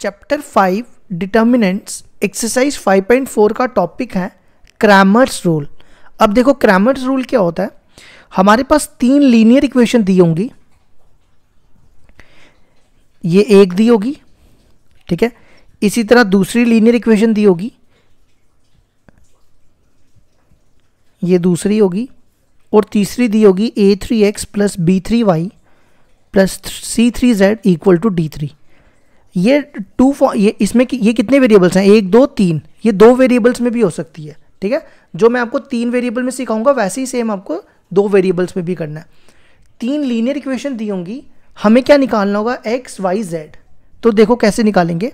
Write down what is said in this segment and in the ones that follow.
chapter five determinants exercise five point four का topic है Cramer's rule अब देखो क्रैमर्स रूल क्या होता है हमारे पास तीन लीनियर इक्वेशन दी होंगी ये एक दी होगी ठीक है इसी तरह दूसरी लीनियर इक्वेशन दी होगी ये दूसरी होगी और तीसरी दी होगी A three X plus B three Y plus C three Z equal to D three ये टू ये इसमें कि, ये कितने वेरिएबल्स हैं एक दो तीन ये दो वेरिएबल्स में भी हो सकती है ठीक है जो मैं आपको तीन वेरिएबल में सिखाऊंगा वैसे ही सेम आपको दो वेरिएबल्स में भी करना है तीन लीनियर इक्वेशन दी होंगी हमें क्या निकालना होगा एक्स वाई जेड तो देखो कैसे निकालेंगे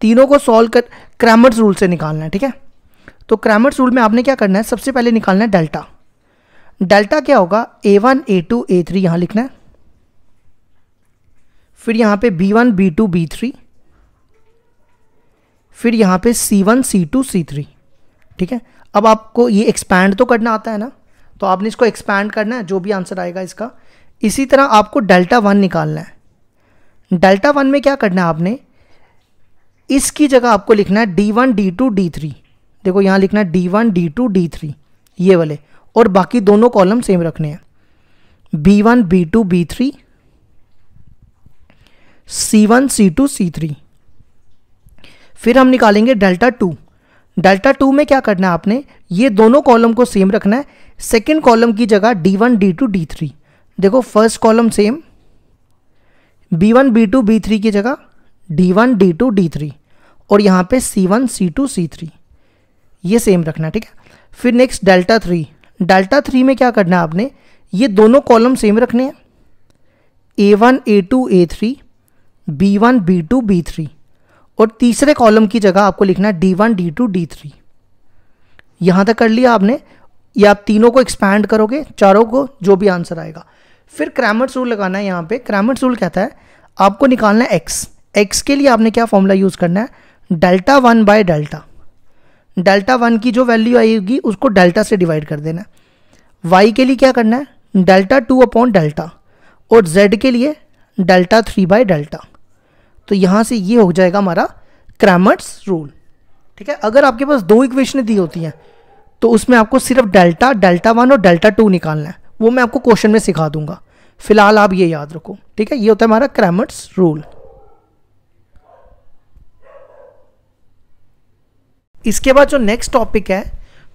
तीनों को सॉल्व कर क्रैमर्स रूल से निकालना है ठीक है तो क्रैमर्स रूल में आपने क्या करना है सबसे पहले निकालना है डेल्टा डेल्टा क्या होगा A one A two A three यहाँ लिखना है फिर यहाँ पे B one B two B three फिर यहाँ पे C one C two C three ठीक है अब आपको ये एक्सपैंड तो करना आता है ना तो आपने इसको एक्सपैंड करना है जो भी आंसर आएगा इसका इसी तरह आपको डेल्टा वन निकालना है डेल्टा वन में क्या करना है आपने इसकी जगह आपको लिखना है D one D two D three देखो यहाँ लिखना है D one D two D three ये वाले और बाकी दोनों कॉलम सेम रखने हैं B one B two B three C one C two C three फिर हम निकालेंगे डेल्टा टू डेल्टा टू में क्या करना है आपने ये दोनों कॉलम को सेम रखना है सेकेंड कॉलम की जगह D one D two D three देखो first column same B one B two B three की जगह D one D two D three और यहाँ पे C one C two C three ये सेम रखना ठीक है फिर next delta three delta three में क्या करना है आपने ये दोनों कॉलम सेम रखने हैं A one A two A three B one B two B three और तीसरे कॉलम की जगह आपको लिखना है D one D two D three यहाँ तक कर लिया आपने या आप तीनों को एक्सपैंड करोगे चारों को जो भी आंसर आएगा फिर क्रैमर रूल लगाना है यहाँ पे क्रैमर रूल कहता है आपको निकालना है एक्स एक्स के लिए आपने क्या फॉर्मूला यूज़ करना है delta one by delta delta one की जो वैल्यू आएगी उसको डेल्टा से डिवाइड कर देना है वाई के लिए क्या करना है डेल्टा टू अपॉन डेल्टा और जेड के लिए डेल्टा थ्री बाय डेल्टा तो यहाँ से ये हो जाएगा हमारा क्रैमर्स रूल ठीक है अगर आपके पास दो इक्वेशन दी होती हैं तो उसमें आपको सिर्फ डेल्टा डेल्टा वन और डेल्टा टू निकालना है वो मैं आपको क्वेश्चन में सिखा दूंगा फिलहाल आप ये याद रखो ठीक है ये होता है हमारा क्रैमर्स रूल इसके बाद जो नेक्स्ट टॉपिक है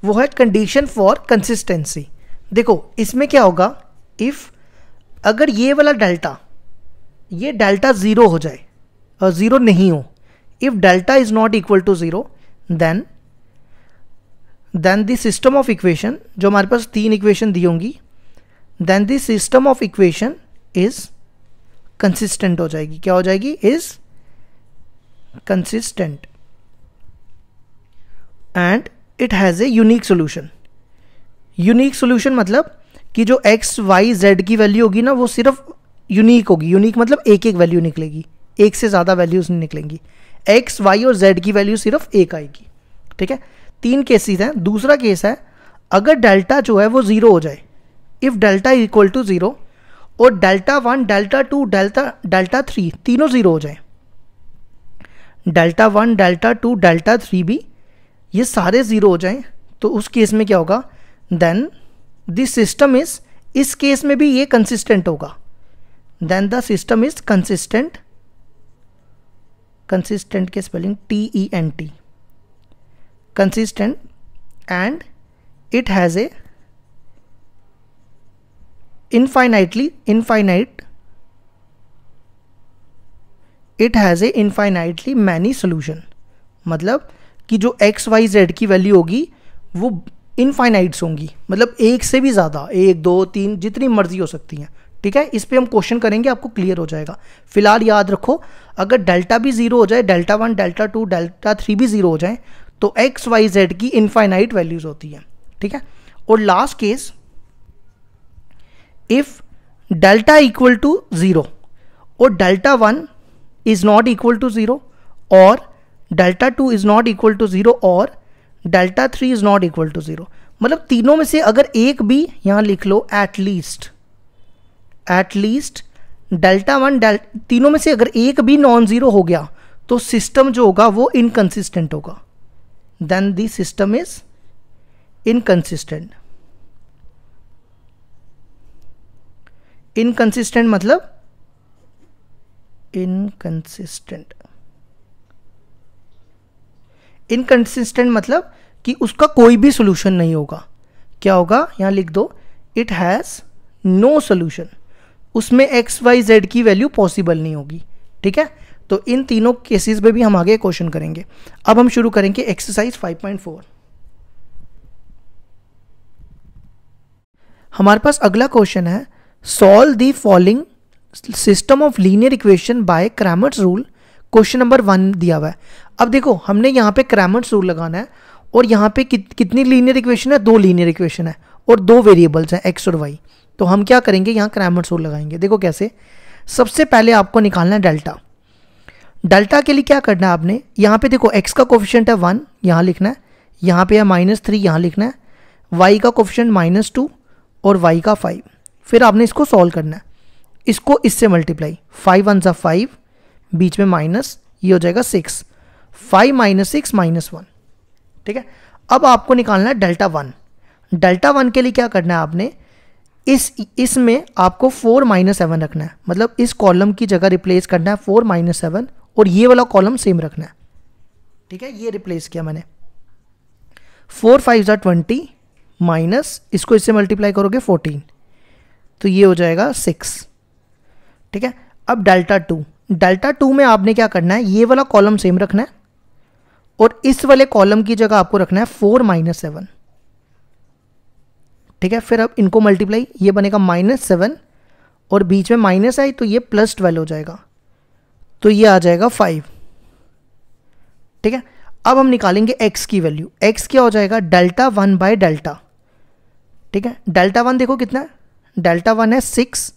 वो है कंडीशन फॉर कंसिस्टेंसी देखो इसमें क्या होगा इफ़ अगर ये वाला डेल्टा ये डेल्टा ज़ीरो हो जाए ज़ीरो नहीं हो if delta is not equal to zero then then the system of equation जो हमारे पास तीन इक्वेशन दी होंगी then the system of equation is consistent हो जाएगी क्या हो जाएगी is consistent and it has a unique solution unique solution मतलब कि जो एक्स वाई जेड की वैल्यू होगी ना वो सिर्फ यूनिक होगी यूनिक मतलब एक एक वैल्यू निकलेगी एक से ज़्यादा वैल्यूज़ नहीं निकलेंगी एक्स वाई और जेड की वैल्यू सिर्फ एक आएगी ठीक है तीन केसेस हैं दूसरा केस है अगर डेल्टा जो है वो ज़ीरो हो जाए if delta equal to zero और delta one delta two delta delta three तीनों ज़ीरो हो जाए delta one delta two delta three भी ये सारे ज़ीरो हो जाए तो उस केस में क्या होगा देन दिस सिस्टम इज़ इस केस में भी ये कंसिस्टेंट होगा then the system is consistent consistent की spelling T E N T consistent and it has a infinitely infinite it has a infinitely many solution मतलब कि जो एक्स वाई जेड की वैल्यू होगी वो इनफाइनाइट्स होंगी मतलब एक से भी ज़्यादा एक दो तीन जितनी मर्जी हो सकती हैं ठीक है इस पर हम क्वेश्चन करेंगे आपको क्लियर हो जाएगा फिलहाल याद रखो अगर डेल्टा भी जीरो हो जाए delta one delta two delta three भी जीरो हो जाए तो एक्स वाई जेड की इनफाइनाइट वैल्यूज होती है ठीक है और last case if delta equal to zero और delta one is not equal to zero और delta two is not equal to zero और delta three is not equal to zero मतलब तीनों में से अगर एक भी यहां लिख लो at least at least delta one तीनों में से अगर एक भी नॉन ज़ीरो हो गया तो सिस्टम जो होगा वो इनकन्सिस्टेंट होगा then the system is inconsistent inconsistent मतलब इनकन्सिस्टेंट इनकन्सिस्टेंट मतलब कि उसका कोई भी सोल्यूशन नहीं होगा क्या होगा यहां लिख दो इट हैज़ नो सोल्यूशन उसमें एक्स वाई जेड की वैल्यू पॉसिबल नहीं होगी ठीक है तो इन तीनों केसेस में भी हम आगे क्वेश्चन करेंगे अब हम शुरू करेंगे एक्सरसाइज 5.4 हमारे पास अगला क्वेश्चन है solve the following system of linear equation by Cramer's rule question number one दिया हुआ है अब देखो हमने यहाँ पे क्रैमर्स रूल लगाना है और यहां पे कितनी लीनियर इक्वेशन है दो लीनियर इक्वेशन है और दो वेरिएबल्स हैं एक्स और वाई तो हम क्या करेंगे यहाँ क्रैमर सोल लगाएंगे देखो कैसे सबसे पहले आपको निकालना है डेल्टा डेल्टा के लिए क्या करना है आपने यहाँ पे देखो एक्स का कोफिशेंट है वन यहाँ लिखना है यहाँ पे है माइनस थ्री यहाँ लिखना है वाई का कोफिशेंट माइनस टू और वाई का फाइव फिर आपने इसको सॉल्व करना है इसको इससे मल्टीप्लाई फाइव वन सा फाइव बीच में माइनस ये हो जाएगा six five minus six minus one ठीक है अब आपको निकालना है डेल्टा वन डेल्टा वन के लिए क्या करना है आपने इस इसमें आपको फोर माइनस सेवन रखना है मतलब इस कॉलम की जगह रिप्लेस करना है फोर माइनस सेवन और ये वाला कॉलम सेम रखना है ठीक है ये रिप्लेस किया मैंने फोर फाइव जो ट्वेंटी माइनस इसको इससे मल्टीप्लाई करोगे फोर्टीन तो ये हो जाएगा सिक्स ठीक है अब डेल्टा टू डेल्टा टू में आपने क्या करना है ये वाला कॉलम सेम रखना है और इस वाले कॉलम की जगह आपको रखना है फोर माइनस सेवन ठीक है फिर अब इनको मल्टीप्लाई ये बनेगा माइनस सेवन और बीच में माइनस आई तो ये प्लस ट्वेल्व हो जाएगा तो ये आ जाएगा फाइव ठीक है अब हम निकालेंगे एक्स की वैल्यू एक्स क्या हो जाएगा डेल्टा वन बाय डेल्टा ठीक है डेल्टा वन देखो कितना है डेल्टा वन है सिक्स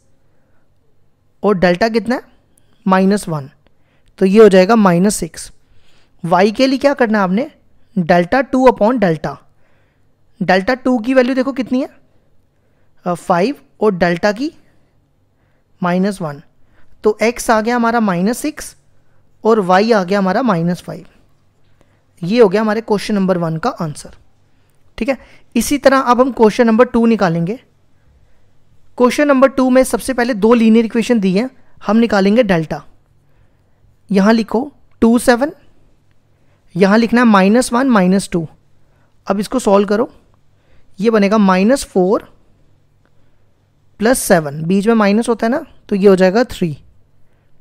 और डेल्टा कितना है माइनस वन तो ये हो जाएगा माइनस सिक्स वाई के लिए क्या करना है आपने delta two upon delta delta two की वैल्यू देखो कितनी है फाइव और डेल्टा की माइनस वन तो एक्स आ गया हमारा माइनस सिक्स और वाई आ गया हमारा माइनस फाइव ये हो गया हमारे क्वेश्चन नंबर वन का आंसर ठीक है इसी तरह अब हम क्वेश्चन नंबर टू निकालेंगे क्वेश्चन नंबर टू में सबसे पहले दो लीनियर इक्वेशन दी हैं हम निकालेंगे डेल्टा यहाँ लिखो टू सेवन यहाँ लिखना है माइनस वन माइनस टू अब इसको सॉल्व करो ये बनेगा माइनस फोर प्लस सेवन बीच में माइनस होता है ना तो ये हो जाएगा थ्री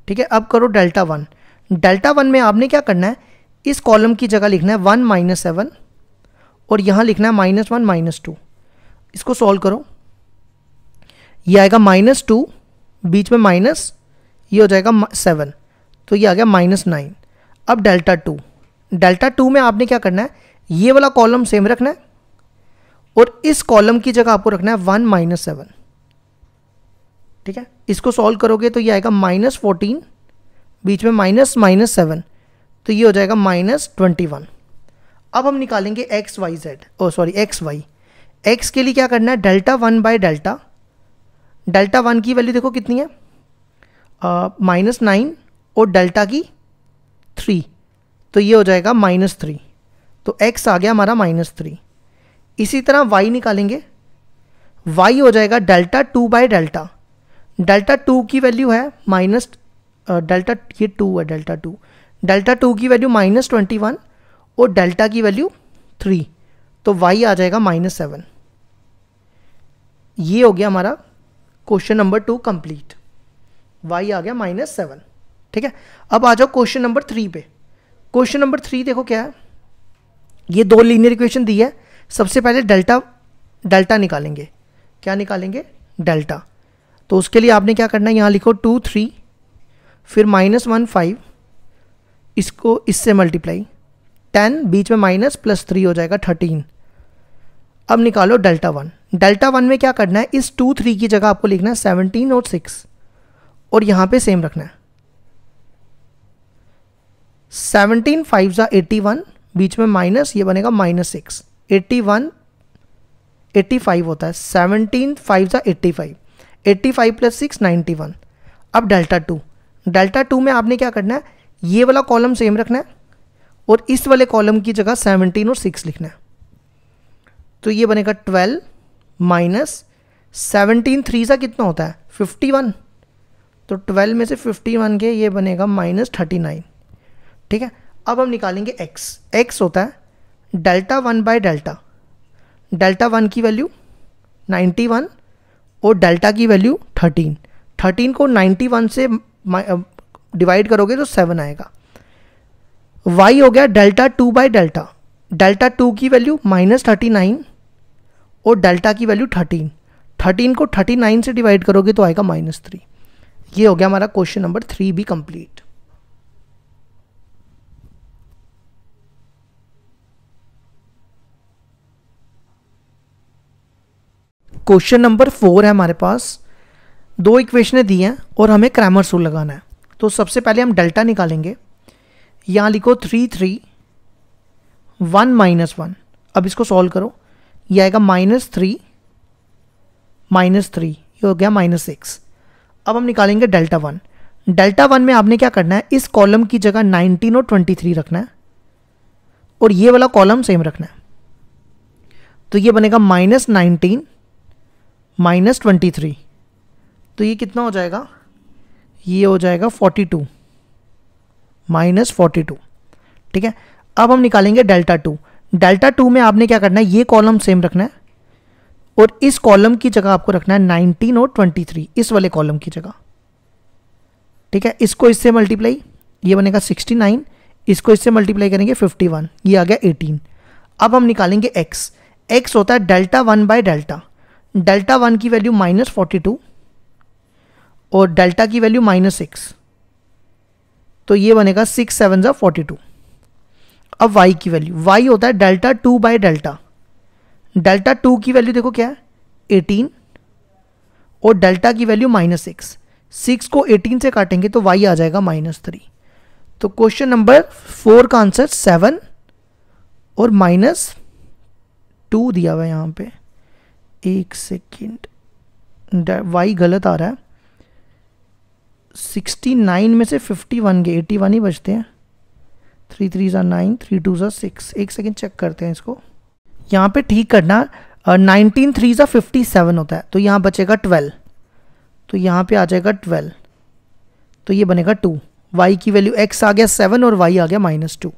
ठीक है अब करो डेल्टा वन डेल्टा वन में आपने क्या करना है इस कॉलम की जगह लिखना है वन माइनस सेवन और यहाँ लिखना है माइनस वन माइनस टू इसको सॉल्व करो ये आएगा माइनस टू बीच में माइनस ये हो जाएगा सेवन तो ये आ गया माइनस नाइन अब डेल्टा टू डेल्टा टू में आपने क्या करना है ये वाला कॉलम सेम रखना है और इस कॉलम की जगह आपको रखना है वन माइनस सेवन ठीक है इसको सॉल्व करोगे तो ये आएगा माइनस फोर्टीन बीच में माइनस माइनस सेवन तो ये हो जाएगा माइनस ट्वेंटी वन अब हम निकालेंगे X Y Z oh sorry X Y X के लिए क्या करना है delta one by delta delta one की वैल्यू देखो कितनी है माइनस uh, नाइन और डेल्टा की थ्री तो ये हो जाएगा माइनस थ्री तो एक्स आ गया हमारा माइनस थ्री इसी तरह वाई निकालेंगे वाई हो जाएगा delta two by delta delta two की वैल्यू है माइनस डेल्टा ये टू है डेल्टा टू डेल्टा टू की वैल्यू माइनस ट्वेंटी वन और डेल्टा की वैल्यू थ्री तो वाई आ जाएगा माइनस सेवन ये हो गया हमारा question number two complete Y आ गया माइनस सेवन ठीक है अब आ जाओ क्वेश्चन नंबर थ्री पे क्वेश्चन नंबर थ्री देखो क्या है ये दो लीनियर इक्वेशन दी है सबसे पहले डेल्टा डेल्टा निकालेंगे क्या निकालेंगे डेल्टा तो उसके लिए आपने क्या करना है यहाँ लिखो टू थ्री फिर माइनस वन फाइव इसको इससे मल्टीप्लाई टेन बीच में माइनस प्लस थ्री हो जाएगा थर्टीन अब निकालो डेल्टा वन डेल्टा वन में क्या करना है इस टू थ्री की जगह आपको लिखना है सेवनटीन और सिक्स और यहाँ पे सेम रखना है सेवनटीन फाइव ज़ा एटी वन बीच में माइनस ये बनेगा minus six eighty one eighty five होता है सेवनटीन फाइव ज़ा eighty five eighty five plus six ninety one अब डेल्टा टू डेल्टा टू में आपने क्या करना है ये वाला कॉलम सेम रखना है और इस वाले कॉलम की जगह सेवनटीन और सिक्स लिखना है तो ये बनेगा ट्वेल्व माइनस सेवनटीन थ्री सा कितना होता है फिफ्टी वन तो ट्वेल्व में से फिफ्टी वन के ये बनेगा माइनस थर्टी नाइन ठीक है अब हम निकालेंगे एक्स एक्स होता है delta one by delta delta one की वैल्यू नाइन्टी वन और डेल्टा की वैल्यू थर्टीन थर्टीन को नाइन्टी वन से डिवाइड करोगे तो सेवन आएगा वाई हो गया delta two by delta delta two की वैल्यू माइनस थर्टी नाइन और डेल्टा की वैल्यू थर्टीन थर्टीन को थर्टी नाइन से डिवाइड करोगे तो आएगा माइनस थ्री ये हो गया हमारा क्वेश्चन नंबर थ्री भी कंप्लीट क्वेश्चन नंबर फोर है हमारे पास दो इक्वेशनें दी हैं और हमें क्रैमर सूल लगाना है तो सबसे पहले हम डेल्टा निकालेंगे यहाँ लिखो three three one minus one अब इसको सॉल्व करो ये आएगा माइनस थ्री माइनस थ्री ये हो गया माइनस सिक्स अब हम निकालेंगे डेल्टा वन डेल्टा वन में आपने क्या करना है इस कॉलम की जगह नाइनटीन और ट्वेंटी थ्री रखना है और ये वाला कॉलम सेम रखना है तो ये बनेगा minus nineteen minus twenty three तो ये कितना हो जाएगा ये हो जाएगा forty two minus forty two ठीक है अब हम निकालेंगे डेल्टा टू डेल्टा टू में आपने क्या करना है ये कॉलम सेम रखना है और इस कॉलम की जगह आपको रखना है नाइनटीन और ट्वेंटी थ्री इस वाले कॉलम की जगह ठीक है इसको इससे मल्टीप्लाई ये बनेगा सिक्सटी नाइन इसको इससे मल्टीप्लाई करेंगे फिफ्टी वन ये आ गया एटीन अब हम निकालेंगे एक्स एक्स होता है delta one by delta delta one की वैल्यू माइनस फोर्टी टू और डेल्टा की वैल्यू माइनस सिक्स तो ये बनेगा सिक्स सेवन जो फोर्टी टू अब वाई की वैल्यू वाई होता है delta two by delta delta two की वैल्यू देखो क्या है एटीन और डेल्टा की वैल्यू माइनस सिक्स सिक्स को एटीन से काटेंगे तो वाई आ जाएगा माइनस थ्री तो क्वेश्चन नंबर फोर का आंसर सेवन और माइनस टू दिया हुआ है यहाँ पर एक सेकेंड वाई गलत आ रहा है सिक्सटी नाइन में से फिफ्टी वन के एटी वन ही बचते हैं थ्री थ्री ज़ा नाइन थ्री टू ज़ा सिक्स एक सेकेंड चेक करते हैं इसको यहाँ पे ठीक करना नाइनटीन थ्री ज़ा फिफ्टी सेवन होता है तो यहाँ बचेगा ट्वेल्व तो यहाँ पे आ जाएगा ट्वेल्व तो ये बनेगा टू वाई की वैल्यू एक्स आ गया सेवन और वाई आ गया माइनस टू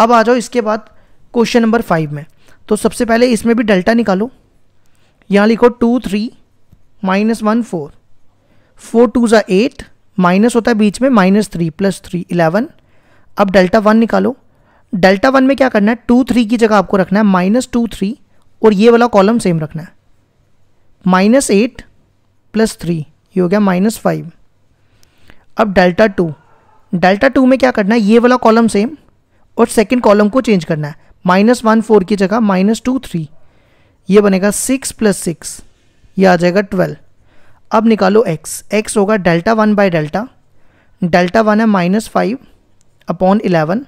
अब आ जाओ इसके बाद क्वेश्चन नंबर फाइव में तो सबसे पहले इसमें भी डेल्टा निकालो यहाँ लिखो two three minus one four four two ज़ा एट माइनस होता है बीच में minus three plus three eleven अब डेल्टा वन निकालो डेल्टा वन में क्या करना है टू थ्री की जगह आपको रखना है माइनस टू थ्री और ये वाला कॉलम सेम रखना है माइनस एट प्लस थ्री ये हो गया माइनस फाइव अब डेल्टा टू डेल्टा टू में क्या करना है ये वाला कॉलम सेम और सेकेंड कॉलम को चेंज करना है माइनस वन फोर की जगह माइनस टू थ्री ये बनेगा सिक्स प्लस सिक्स ये आ जाएगा ट्वेल्व अब निकालो एक्स एक्स होगा delta one by delta delta one है माइनस फाइव अपॉन इलेवन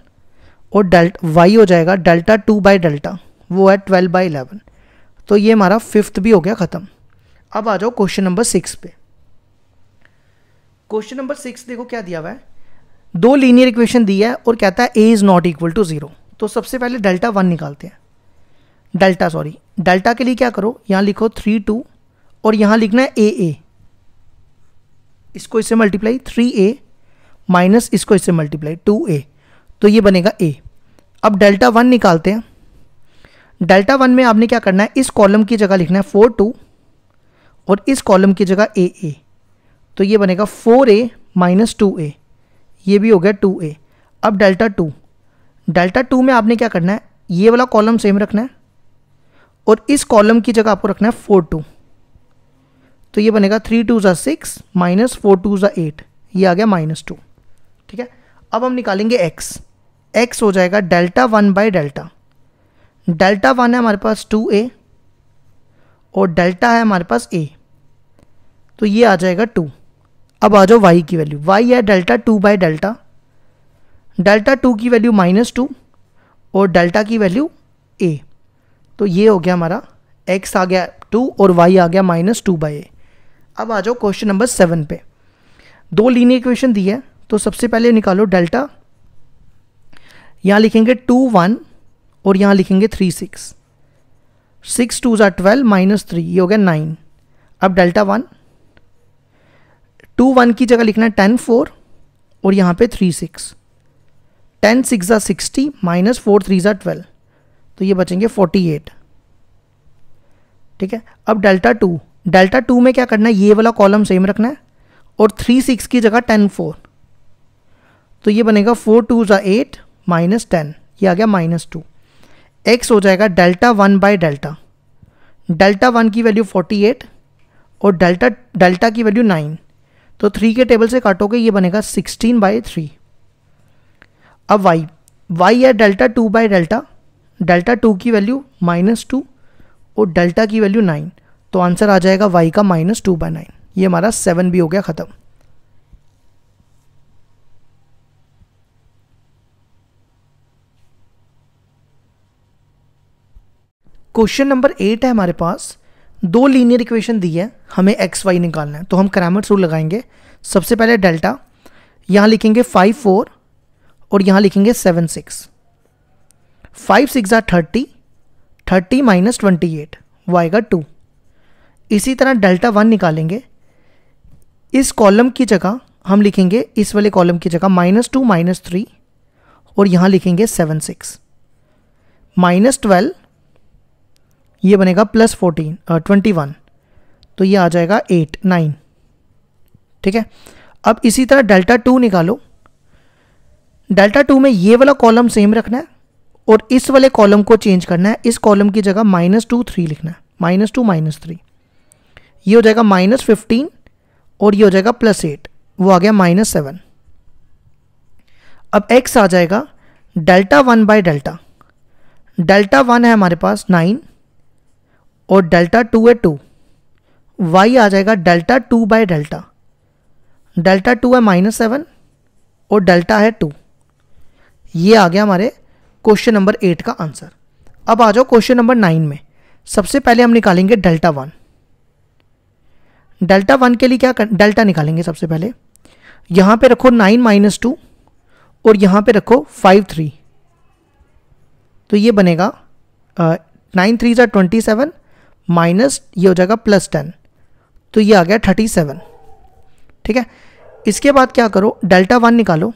और डेल्ट वाई हो जाएगा डेल्टा टू बाई डेल्टा वो है ट्वेल्व बाई इलेवन तो ये हमारा फिफ्थ भी हो गया ख़त्म अब आ जाओ क्वेश्चन नंबर सिक्स पे क्वेश्चन नंबर सिक्स देखो क्या दिया हुआ है दो लीनियर इक्वेशन दी है और कहता है A is not equal to zero तो सबसे पहले डेल्टा वन निकालते हैं डेल्टा सॉरी डेल्टा के लिए क्या करो यहाँ लिखो थ्री टू और यहाँ लिखना है ए ए इसको इससे मल्टीप्लाई थ्री ए माइनस इसको इससे मल्टीप्लाई टू ए तो ये बनेगा ए अब डेल्टा वन निकालते हैं डेल्टा वन में आपने क्या करना है इस कॉलम की जगह लिखना है फोर टू और इस कॉलम की जगह ए ए तो ये बनेगा four A minus two A ये भी हो गया टू ए अब डेल्टा टू डेल्टा टू में आपने क्या करना है ये वाला कॉलम सेम रखना है और इस कॉलम की जगह आपको रखना है फोर टू तो ये बनेगा थ्री टू ज़ा सिक्स माइनस फोर टू ज़ा एट ये आ गया माइनस टू ठीक है अब हम निकालेंगे एक्स एक्स हो जाएगा delta one by delta delta one है हमारे पास टू ए और डेल्टा है हमारे पास ए तो ये आ जाएगा टू अब आ जाओ वाई की वैल्यू वाई है delta two by delta delta two की वैल्यू माइनस टू और डेल्टा की वैल्यू ए तो ये हो गया हमारा एक्स आ गया टू और वाई आ गया माइनस टू बाई ए अब आ जाओ क्वेश्चन नंबर सेवन पे दो लीनियर इक्वेशन दी है तो सबसे पहले निकालो डेल्टा यहाँ लिखेंगे टू वन और यहाँ लिखेंगे थ्री सिक्स सिक्स टू ज़ा ट्वेल्व माइनस थ्री ये हो गया नाइन अब डेल्टा वन टू वन की जगह लिखना है टेन फोर और यहाँ पे थ्री सिक्स टेन सिक्स ज़ा सिक्सटी माइनस फोर थ्री ज़ा ट्वेल्व तो ये बचेंगे फोर्टी एट ठीक है अब डेल्टा टू डेल्टा टू में क्या करना है ये वाला कॉलम सेम रखना है और थ्री सिक्स की जगह टेन फोर तो ये बनेगा फोर टू ज़ा एट माइनस टेन ये आ गया माइनस टू एक्स हो जाएगा delta one by delta delta one की वैल्यू फोर्टी एट और डेल्टा डेल्टा की वैल्यू नाइन तो थ्री के टेबल से काटोगे ये बनेगा सिक्सटीन बाई थ्री अब वाई वाई है delta two by delta delta two की वैल्यू माइनस टू और डेल्टा की वैल्यू नाइन तो आंसर आ जाएगा वाई का माइनस टू बाय नाइन ये हमारा सेवन भी हो गया ख़त्म क्वेश्चन नंबर एट है हमारे पास दो लीनियर इक्वेशन दी है हमें एक्स वाई निकालना है तो हम क्रैमर्स रूल लगाएंगे सबसे पहले डेल्टा यहाँ लिखेंगे फाइव फोर और यहाँ लिखेंगे सेवन सिक्स फाइव सिक्स आर thirty thirty minus twenty eight Y आएगा टू इसी तरह डेल्टा वन निकालेंगे इस कॉलम की जगह हम लिखेंगे इस वाले कॉलम की जगह माइनस टू माइनस थ्री और यहाँ लिखेंगे सेवन सिक्स माइनस ट्वेल्व ये बनेगा प्लस फोर्टीन ट्वेंटी वन तो ये आ जाएगा एट नाइन ठीक है अब इसी तरह डेल्टा टू निकालो डेल्टा टू में ये वाला कॉलम सेम रखना है और इस वाले कॉलम को चेंज करना है इस कॉलम की जगह माइनस टू थ्री लिखना है माइनस टू माइनस थ्री ये हो जाएगा माइनस फिफ्टीन और ये हो जाएगा प्लस एट वो आ गया माइनस सेवन अब एक्स आ जाएगा delta one by delta delta one है हमारे पास नाइन और डेल्टा टू है टू वाई आ जाएगा delta two by delta delta two है माइनस सेवन और डेल्टा है टू ये आ गया हमारे क्वेश्चन नंबर एट का आंसर अब आ जाओ क्वेश्चन नंबर नाइन में सबसे पहले हम निकालेंगे डेल्टा वन डेल्टा वन के लिए क्या डेल्टा निकालेंगे सबसे पहले यहां पे रखो नाइन माइनस टू और यहां पे रखो फाइव थ्री तो ये बनेगा नाइन थ्री जो ट्वेंटी सेवन माइनस ये हो जाएगा प्लस टेन तो ये आ गया थर्टी सेवन ठीक है इसके बाद क्या करो डेल्टा वन निकालो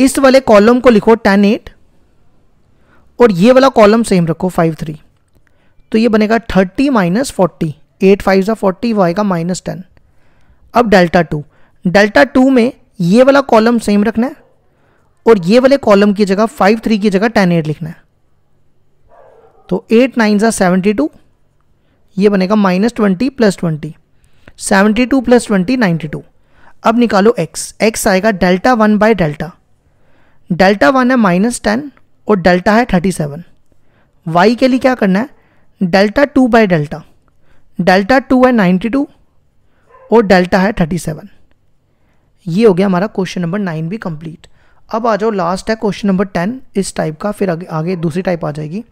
इस वाले कॉलम को लिखो टेन एट और ये वाला कॉलम सेम रखो फाइव थ्री तो ये बनेगा thirty minus forty eight five सा फोर्टी वाई का माइनस टेन अब डेल्टा टू डेल्टा टू में ये वाला कॉलम सेम रखना है और ये वाले कॉलम की जगह फाइव थ्री की जगह टेन एट लिखना है तो एट नाइन सा सेवेंटी टू ये बनेगा minus twenty plus twenty seventy two plus twenty ninety two अब निकालो एक्स एक्स आएगा delta one by delta delta one है माइनस टेन और डेल्टा है थर्टी सेवन वाई के लिए क्या करना है delta two by delta delta two है नाइन्टी टू और डेल्टा है थर्टी सेवन ये हो गया हमारा क्वेश्चन नंबर नाइन भी कंप्लीट अब आ जाओ लास्ट है क्वेश्चन नंबर टेन इस टाइप का फिर आगे आगे दूसरी टाइप आ जाएगी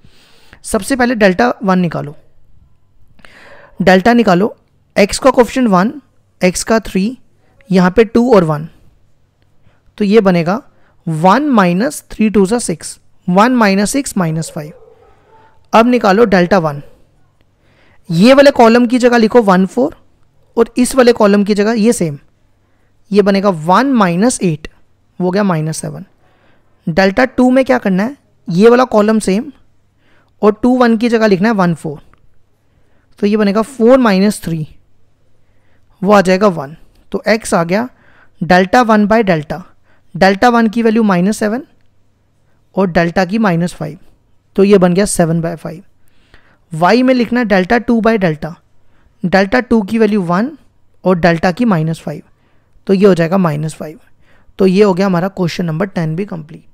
सबसे पहले डेल्टा वन निकालो डेल्टा निकालो एक्स का क्वेश्चन वन एक्स का थ्री यहाँ पे टू और वन तो ये बनेगा वन माइनस थ्री टू सा six one minus six minus five अब निकालो डेल्टा वन ये वाले कॉलम की जगह लिखो वन फोर और इस वाले कॉलम की जगह ये सेम ये बनेगा वन माइनस एट वो गया माइनस सेवन डेल्टा टू में क्या करना है ये वाला कॉलम सेम और टू वन की जगह लिखना है वन फोर तो ये बनेगा फोर माइनस थ्री वो आ जाएगा वन तो एक्स आ गया delta one by delta delta one की वैल्यू माइनस सेवन और डेल्टा की माइनस फाइव तो ये बन गया सेवन बाय फाइव वाई में लिखना delta two by delta delta two की वैल्यू वन और डेल्टा की माइनस फाइव तो ये हो जाएगा माइनस फाइव तो ये हो गया हमारा क्वेश्चन नंबर टेन भी कंप्लीट